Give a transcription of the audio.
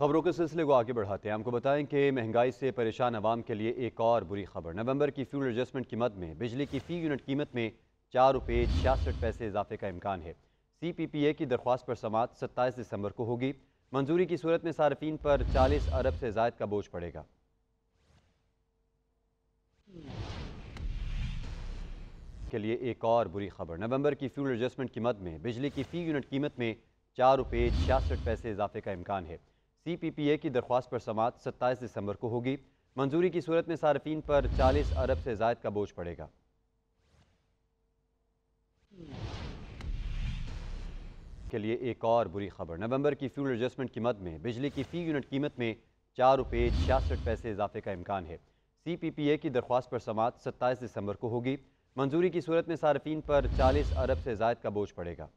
खबरों के सिलसिले को आगे बढ़ाते हैं आपको बताएं कि महंगाई से परेशान आवाम के लिए एक और बुरी खबर नवंबर की फ्यूल एडजस्टमेंट की मद में बिजली की फ़ी यूनिट कीमत में चार रुपये छियासठ पैसे इजाफे का इम्कान है सी पी पी ए की दरख्वास्त पर समात सत्ताईस दिसंबर को होगी मंजूरी की सूरत में सार्फिन पर चालीस अरब से जायद का बोझ पड़ेगा के लिए एक और बुरी खबर नवंबर की फ्यूल एडजस्टमेंट की मद में बिजली की फ़ी यूनिट कीमत में चार रुपये छियासठ पैसे इजाफे का इम्कान है सी पी पी ए की दरख्वास्त पर समात सत्ताईस दिसंबर को होगी मंजूरी की सूरत में सार्फिन पर चालीस अरब से जायद का बोझ पड़ेगा के लिए एक और बुरी खबर नवंबर की फ्यूल एडजस्टमेंट कीमत में बिजली की फ़ी यूनिट कीमत में चार रुपये छियासठ पैसे इजाफे का इम्कान है सी पी पी ए की दरख्वास्त पर समात सत्ताईस दिसंबर को होगी मंजूरी की सूरत में सार्फिन पर चालीस अरब से जायद का बोझ पड़ेगा